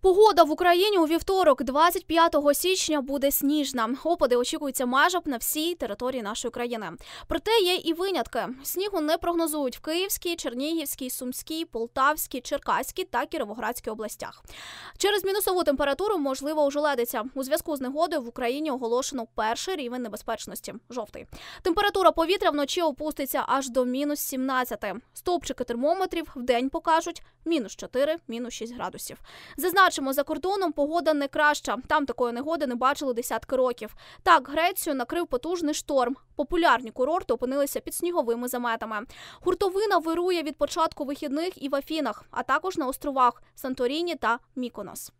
Погода в Україні у вівторок, 25 січня, буде сніжна. Опади очікуються майже б на всій території нашої країни. Проте є і винятки. Снігу не прогнозують в Київській, Чернігівській, Сумській, Полтавській, Черкаській та Кіровоградській областях. Через мінусову температуру можливо ожеледиця. У зв'язку з негодою в Україні оголошено перший рівень небезпечності жовтий. Температура повітря вночі опуститься аж до мінус 17. Стопчики термометрів в день покажуть мінус 4, мінус 6 градусів. Зазна. Бачимо, за кордоном погода не краща. Там такої негоди не бачили десятки років. Так, Грецію накрив потужний шторм. Популярні курорти опинилися під сніговими заметами. Гуртовина вирує від початку вихідних і в Афінах, а також на островах Санторіні та Міконос.